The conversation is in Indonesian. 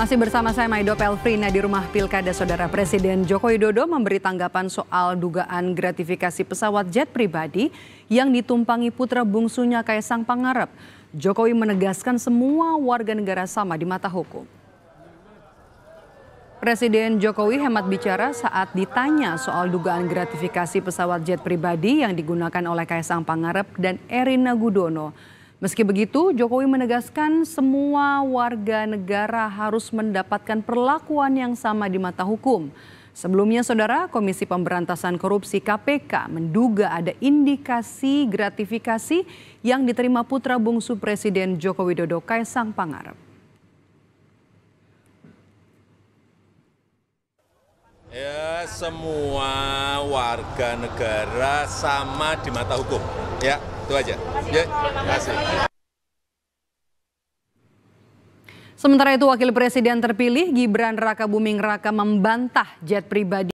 Masih bersama saya Maido Pelfrina di rumah pilkada saudara Presiden Joko Widodo memberi tanggapan soal dugaan gratifikasi pesawat jet pribadi yang ditumpangi putra bungsunya Kaisang Pangarep. Jokowi menegaskan semua warga negara sama di mata hukum. Presiden Jokowi hemat bicara saat ditanya soal dugaan gratifikasi pesawat jet pribadi yang digunakan oleh Kaisang Pangarep dan Erina Gudono. Meski begitu, Jokowi menegaskan semua warga negara harus mendapatkan perlakuan yang sama di mata hukum. Sebelumnya, Saudara, Komisi Pemberantasan Korupsi KPK menduga ada indikasi gratifikasi yang diterima putra bungsu Presiden Joko Widodo Kaisang Pangarep. Ya, semua warga negara sama di mata hukum, ya itu aja. Ya, terima kasih. Sementara itu Wakil Presiden terpilih Gibran Raka Buming Raka membantah jet pribadi